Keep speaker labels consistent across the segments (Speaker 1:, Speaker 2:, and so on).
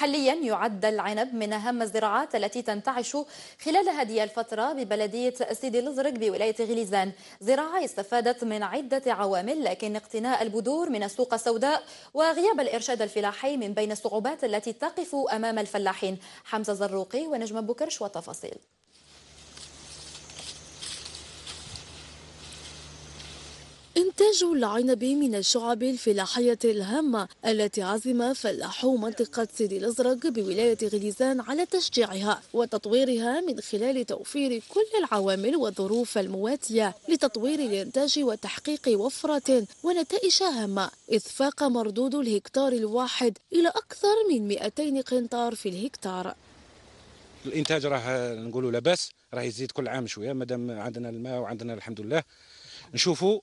Speaker 1: حاليا يعد العنب من أهم الزراعات التي تنتعش خلال هذه الفترة ببلدية سيدي الازرق بولاية غليزان زراعة استفادت من عدة عوامل لكن اقتناء البذور من السوق السوداء وغياب الإرشاد الفلاحي من بين الصعوبات التي تقف أمام الفلاحين حمزة زروقي ونجم بوكرش والتفاصيل
Speaker 2: إنتاج العنب من الشعب الفلاحية الهامة التي عزم فلاحو منطقة سيدي الأزرق بولاية غليزان على تشجيعها وتطويرها من خلال توفير كل العوامل والظروف المواتية لتطوير الإنتاج وتحقيق وفرة ونتائج هامة إذ فاق مردود الهكتار الواحد إلى أكثر من 200 قنطار في الهكتار
Speaker 3: الانتاج راه نقوله لاباس راه يزيد كل عام شويه مدام عندنا الماء وعندنا الحمد لله نشوفوا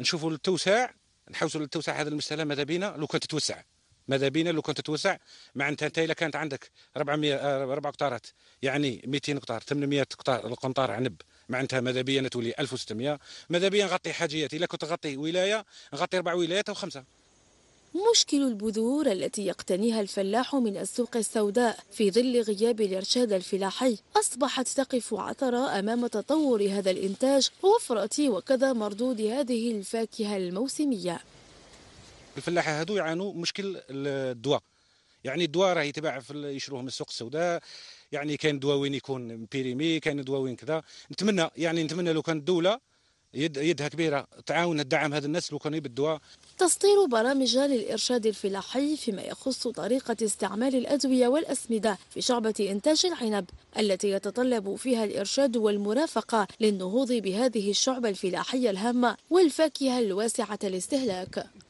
Speaker 3: نشوفوا التوسع نحوسوا للتوسع هذه المساله ماذا بينا لو كانت تتوسع ماذا بينا لو كنت تتوسع معناتها انت الا كانت عندك 400 4 آه، قطارات يعني 200 قطار 800 قطار قنطار عنب معناتها ماذا بيا تولي 1600 ماذا بيا نغطي حاجياتي الا كنت تغطي ولايه نغطي اربع ولايات او خمسه
Speaker 2: مشكل البذور التي يقتنيها الفلاح من السوق السوداء في ظل غياب الإرشاد الفلاحي أصبحت تقف عثرة أمام تطور هذا الإنتاج ووفرة وكذا مردود هذه الفاكهة الموسمية
Speaker 3: الفلاحة هذو يعانوا مشكل الدواء يعني الدواء راه يتباع في يشروه من السوق السوداء يعني كاين دواوين يكون بيريمي كاين دواوين كذا نتمنى يعني نتمنى لو كان الدوله يد يدها كبيره تعاون الدعم هذا الناس لو كانوا يبدوها
Speaker 2: تصدير برامج للإرشاد الفلاحي فيما يخص طريقة استعمال الأدوية والأسمدة في شعبة إنتاج العنب التي يتطلب فيها الإرشاد والمرافقة للنهوض بهذه الشعبة الفلاحية الهامة والفاكهة الواسعة الاستهلاك